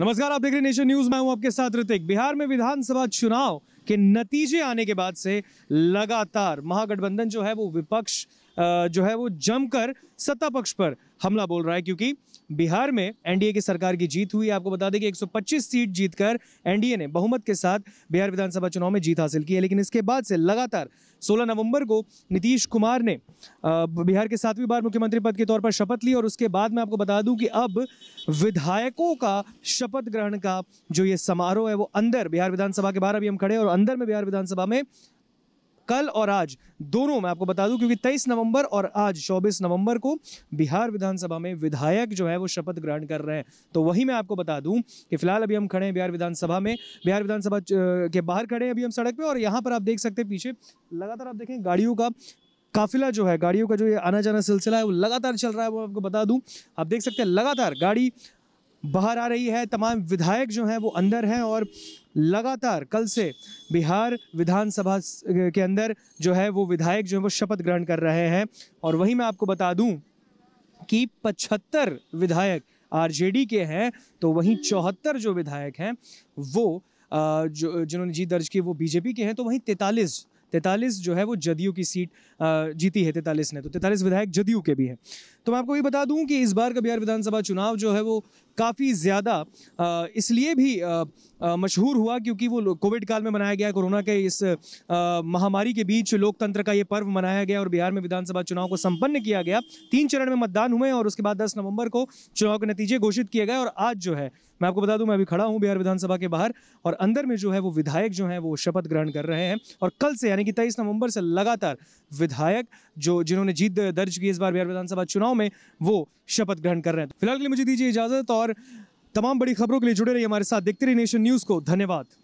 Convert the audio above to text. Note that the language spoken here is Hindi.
नमस्कार आप देख रहे नेशन न्यूज मैं हूं आपके साथ ऋतिक बिहार में विधानसभा चुनाव कि नतीजे आने के बाद से लगातार महागठबंधन जो है वो विपक्ष जो है वो जमकर सत्ता पक्ष पर हमला बोल रहा है क्योंकि बिहार में एनडीए की सरकार की जीत हुई आपको बता दें कि 125 सीट जीतकर एनडीए ने बहुमत के साथ बिहार विधानसभा चुनाव में जीत हासिल की है लेकिन इसके बाद से लगातार 16 नवंबर को नीतीश कुमार ने बिहार के सातवीं बार मुख्यमंत्री पद के तौर पर शपथ ली और उसके बाद मैं आपको बता दूं कि अब विधायकों का शपथ ग्रहण का जो ये समारोह है वो अंदर बिहार विधानसभा के बाहर अभी हम खड़े और अंदर में बिहार विधानसभा में कल और आज दोनों मैं आपको बता दूं क्योंकि 23 नवंबर और आज 24 नवंबर को बिहार विधानसभा में विधायक जो है वो शपथ ग्रहण कर रहे हैं तो वही मैं आपको बता दूं कि फिलहाल अभी हम खड़े हैं बिहार विधानसभा में बिहार विधानसभा के बाहर खड़े हैं अभी हम सड़क पे और यहाँ पर आप देख सकते हैं पीछे लगातार आप देखें गाड़ियों का काफिला जो है गाड़ियों का जो ये आना जाना सिलसिला है वो लगातार चल रहा है वो आपको बता दूं आप देख सकते हैं लगातार गाड़ी बाहर आ रही है तमाम विधायक जो हैं वो अंदर हैं और लगातार कल से बिहार विधानसभा के अंदर जो है वो विधायक जो है वो शपथ ग्रहण कर रहे हैं और वहीं मैं आपको बता दूं कि 75 विधायक आरजेडी के हैं तो वहीं चौहत्तर जो विधायक हैं वो जो जिन्होंने जीत दर्ज की वो बीजेपी के हैं तो वहीं तैतालीस तैतालीस जो है वो जदयू की सीट जीती है तैतालीस ने तो तैतालीस विधायक जदयू के भी हैं तो मैं आपको ये बता दूं कि इस बार का बिहार विधानसभा चुनाव जो है वो काफ़ी ज़्यादा इसलिए भी मशहूर हुआ क्योंकि वो कोविड काल में मनाया गया कोरोना के इस महामारी के बीच लोकतंत्र का ये पर्व मनाया गया और बिहार में विधानसभा चुनाव को संपन्न किया गया तीन चरण में मतदान हुए और उसके बाद दस नवंबर को चुनाव के नतीजे घोषित किए गए और आज जो है मैं आपको बता दूं मैं अभी खड़ा हूं बिहार विधानसभा के बाहर और अंदर में जो है वो विधायक जो है वो शपथ ग्रहण कर रहे हैं और कल से यानी कि तेईस नवंबर से लगातार विधायक जो जिन्होंने जीत दर्ज की इस बार बिहार विधानसभा चुनाव में वो शपथ ग्रहण कर रहे हैं फिलहाल के लिए मुझे दीजिए इजाजत और और तमाम बड़ी खबरों के लिए जुड़े रहिए हमारे साथ देखते रहिए नेशन न्यूज़ को धन्यवाद